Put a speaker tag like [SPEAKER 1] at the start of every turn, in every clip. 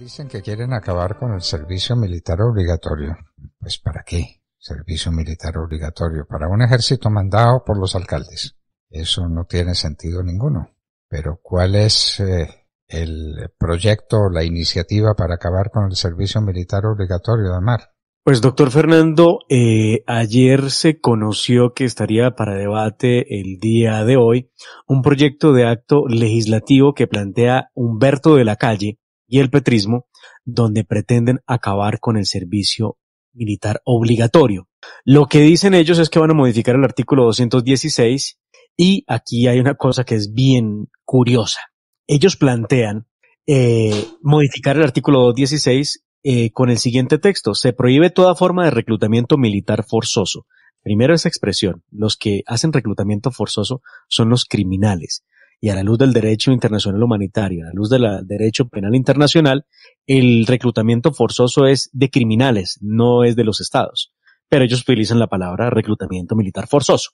[SPEAKER 1] Dicen que quieren acabar con el servicio militar obligatorio. Pues ¿para qué? Servicio militar obligatorio para un ejército mandado por los alcaldes. Eso no tiene sentido ninguno. Pero ¿cuál es eh, el proyecto la iniciativa para acabar con el servicio militar obligatorio de Mar?
[SPEAKER 2] Pues doctor Fernando, eh, ayer se conoció que estaría para debate el día de hoy un proyecto de acto legislativo que plantea Humberto de la Calle y el petrismo, donde pretenden acabar con el servicio militar obligatorio. Lo que dicen ellos es que van a modificar el artículo 216 y aquí hay una cosa que es bien curiosa. Ellos plantean eh, modificar el artículo 216 eh, con el siguiente texto. Se prohíbe toda forma de reclutamiento militar forzoso. Primero esa expresión, los que hacen reclutamiento forzoso son los criminales y a la luz del derecho internacional humanitario, a la luz del derecho penal internacional, el reclutamiento forzoso es de criminales, no es de los estados. Pero ellos utilizan la palabra reclutamiento militar forzoso.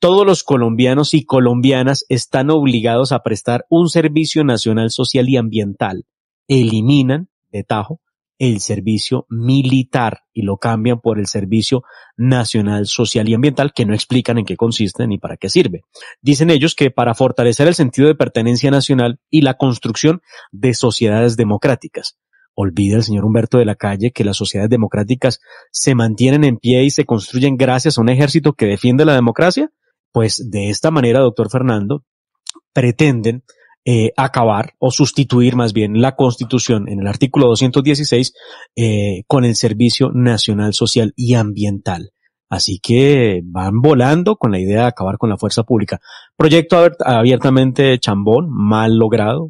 [SPEAKER 2] Todos los colombianos y colombianas están obligados a prestar un servicio nacional social y ambiental. Eliminan, de tajo, el servicio militar y lo cambian por el Servicio Nacional Social y Ambiental, que no explican en qué consiste ni para qué sirve. Dicen ellos que para fortalecer el sentido de pertenencia nacional y la construcción de sociedades democráticas. Olvida el señor Humberto de la Calle que las sociedades democráticas se mantienen en pie y se construyen gracias a un ejército que defiende la democracia. Pues de esta manera, doctor Fernando, pretenden eh, acabar o sustituir más bien la Constitución en el artículo 216 eh, con el Servicio Nacional Social y Ambiental. Así que van volando con la idea de acabar con la fuerza pública. Proyecto abiertamente chambón, mal logrado,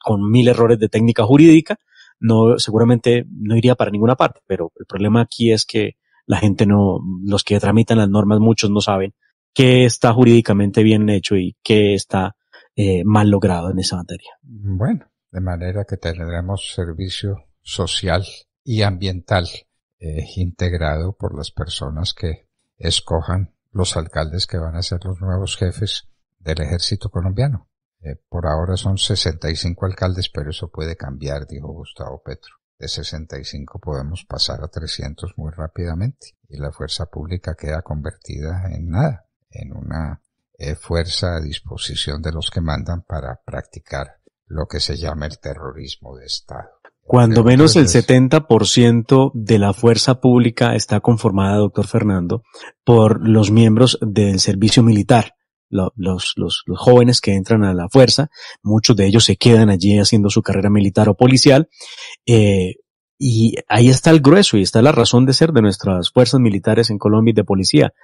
[SPEAKER 2] con mil errores de técnica jurídica. No, seguramente no iría para ninguna parte, pero el problema aquí es que la gente no, los que tramitan las normas, muchos no saben qué está jurídicamente bien hecho y qué está eh, mal logrado en esa materia.
[SPEAKER 1] Bueno,
[SPEAKER 2] de manera que tendremos servicio
[SPEAKER 1] social y ambiental eh, integrado por las personas que escojan los alcaldes que van a ser los nuevos jefes del ejército colombiano. Eh, por ahora son 65 alcaldes, pero eso puede cambiar, dijo Gustavo Petro. De 65 podemos pasar a 300 muy rápidamente y la fuerza pública queda convertida en nada, en una eh, fuerza a disposición de los que mandan para practicar lo que se llama el terrorismo de Estado.
[SPEAKER 2] Cuando menos el 70% de la fuerza pública está conformada, doctor Fernando, por los miembros del servicio militar. Los, jóvenes que entran a la fuerza, muchos de ellos se quedan allí haciendo su carrera militar o policial, eh, y ahí está el grueso y está la razón de ser de nuestras fuerzas militares en Colombia y de policía.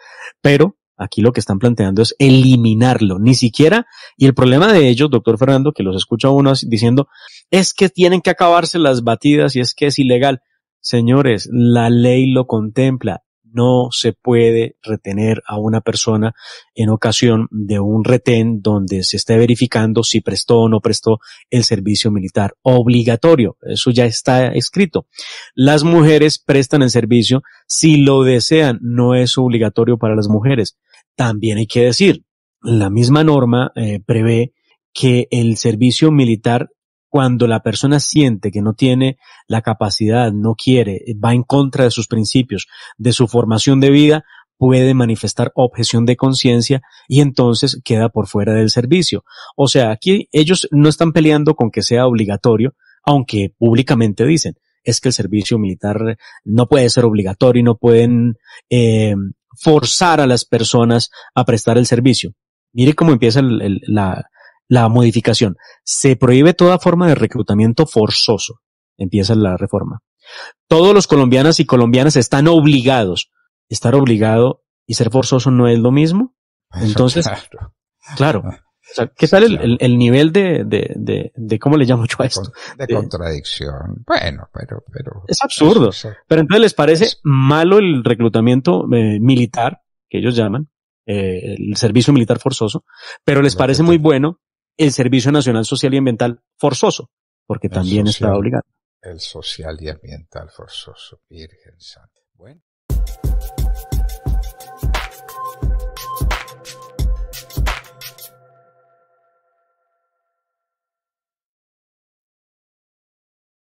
[SPEAKER 2] Pero Aquí lo que están planteando es eliminarlo, ni siquiera. Y el problema de ellos, doctor Fernando, que los escucha uno diciendo, es que tienen que acabarse las batidas y es que es ilegal. Señores, la ley lo contempla no se puede retener a una persona en ocasión de un retén donde se esté verificando si prestó o no prestó el servicio militar obligatorio. Eso ya está escrito. Las mujeres prestan el servicio si lo desean. No es obligatorio para las mujeres. También hay que decir, la misma norma eh, prevé que el servicio militar cuando la persona siente que no tiene la capacidad, no quiere, va en contra de sus principios, de su formación de vida, puede manifestar objeción de conciencia y entonces queda por fuera del servicio. O sea, aquí ellos no están peleando con que sea obligatorio, aunque públicamente dicen, es que el servicio militar no puede ser obligatorio y no pueden eh, forzar a las personas a prestar el servicio. Mire cómo empieza la, la modificación. Se prohíbe toda forma de reclutamiento forzoso. Empieza la reforma. Todos los colombianos y colombianas están obligados. Estar obligado y ser forzoso no es lo mismo. Entonces, claro. claro. Ah, ¿Qué tal el, nivel de, de, de, cómo le llamo yo a esto? De, contradicción. Bueno, pero, pero. Es absurdo. pero entonces les parece malo el reclutamiento eh, militar, que ellos llaman, eh, el servicio militar forzoso, pero les parece muy bueno el Servicio Nacional Social y Ambiental forzoso, porque también está obligado.
[SPEAKER 1] El social y ambiental forzoso, Virgen Santa. Bueno.